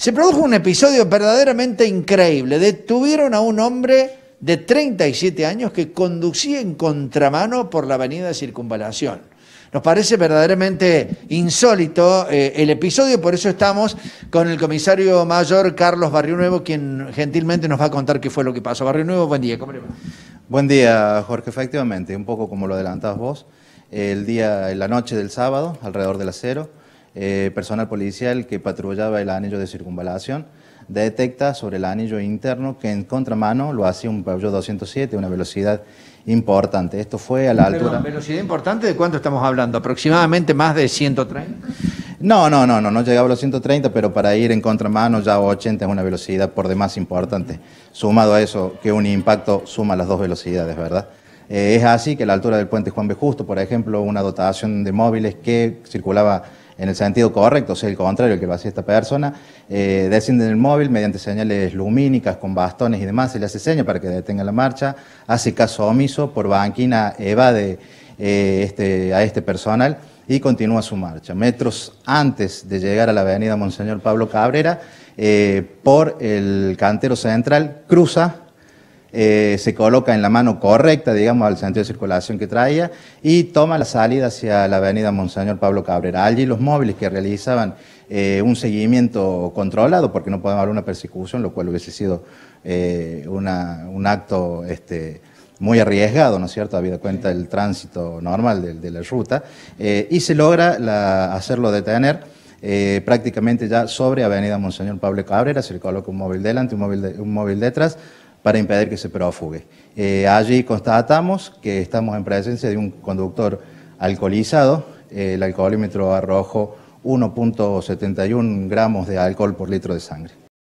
Se produjo un episodio verdaderamente increíble. Detuvieron a un hombre de 37 años que conducía en contramano por la avenida Circunvalación. Nos parece verdaderamente insólito eh, el episodio, por eso estamos con el comisario mayor Carlos Barrio Nuevo, quien gentilmente nos va a contar qué fue lo que pasó. Barrio Nuevo, buen día, Buen día, Jorge, efectivamente, un poco como lo adelantabas vos, el día, la noche del sábado, alrededor de las cero, eh, personal policial que patrullaba el anillo de circunvalación detecta sobre el anillo interno que en contramano lo hacía un Peugeot 207 una velocidad importante. Esto fue a la altura... ¿Velocidad importante de cuánto estamos hablando? ¿Aproximadamente más de 130? No, no, no, no, no llegaba a los 130, pero para ir en contramano ya 80 es una velocidad por demás importante. Sumado a eso, que un impacto suma las dos velocidades, ¿verdad? Eh, es así que a la altura del puente Juan B. Justo, por ejemplo, una dotación de móviles que circulaba en el sentido correcto, o sea, el contrario el que lo hacía esta persona, eh, desciende el móvil mediante señales lumínicas con bastones y demás, se le hace señal para que detenga la marcha, hace caso omiso, por banquina evade eh, este, a este personal y continúa su marcha. Metros antes de llegar a la avenida Monseñor Pablo Cabrera, eh, por el cantero central, cruza eh, se coloca en la mano correcta, digamos, al sentido de circulación que traía, y toma la salida hacia la avenida Monseñor Pablo Cabrera. Allí los móviles que realizaban eh, un seguimiento controlado, porque no podemos haber una persecución, lo cual hubiese sido eh, un acto este, muy arriesgado, ¿no es cierto?, habida cuenta del tránsito normal de, la ruta, y se logra hacerlo detener. prácticamente ya sobre Avenida Monseñor Pablo Cabrera, se le coloca un móvil delante, un móvil, un móvil detrás, para impedir que se profugue. Eh, allí constatamos que estamos en presencia de un conductor alcoholizado. el alcoholímetro arrojó 1.71 gramos de alcohol por litro de sangre.